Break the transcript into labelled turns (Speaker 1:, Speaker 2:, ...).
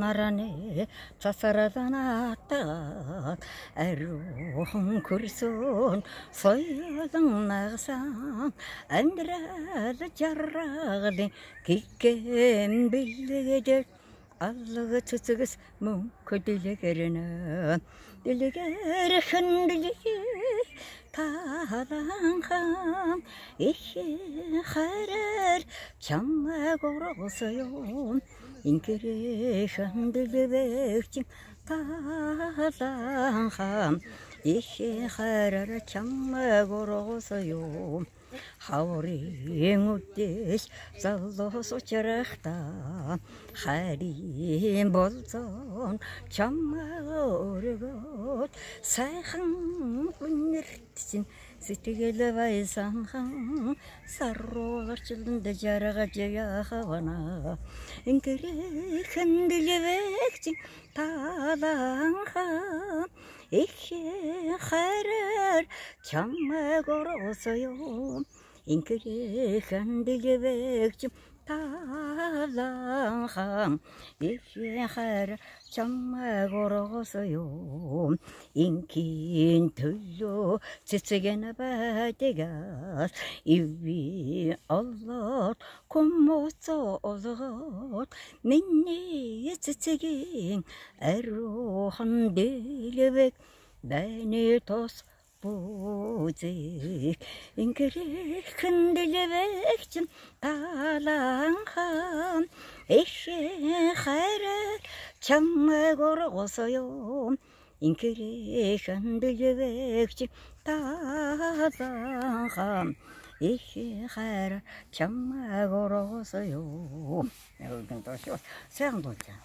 Speaker 1: నరనే çasaradanattan Erruhun kursun soyadın nağsan Endiradı carrağdı kikken bilgecek Allah'ı tutuğuz mümkü dilegerine Dileger hındilik talan ham İşe harer Çamma korkusun Инкереш андылы вэхтим таазан хам ихийн хайраар чамайг ургусоё хаврын үдээс залуус учрахта харийн болзон чамайг өргөд сайхан үнэрт чинь сэтгэл байсанхан саррууларчлан дэжаргаж яхавана ингэрэхэн дэлвэгч тааланха их хараар чамайг оросоё инкэхэн дэлгвэгч таланхан ихэ хар чамайг оросоё инкин төлөө цэцэгэн байдагас иви оллот комоцоозгот миний цэцэгэн ариухан дэлгвэгч Beni toz buzik İnkirikhin dilibekçim talanhan Eşi hayret çamme gorgosoyum İnkirikhin dilibekçim talanhan Эхийн хайр чамаг ороосоо юу. Яг энэ доош сайн дуулаа.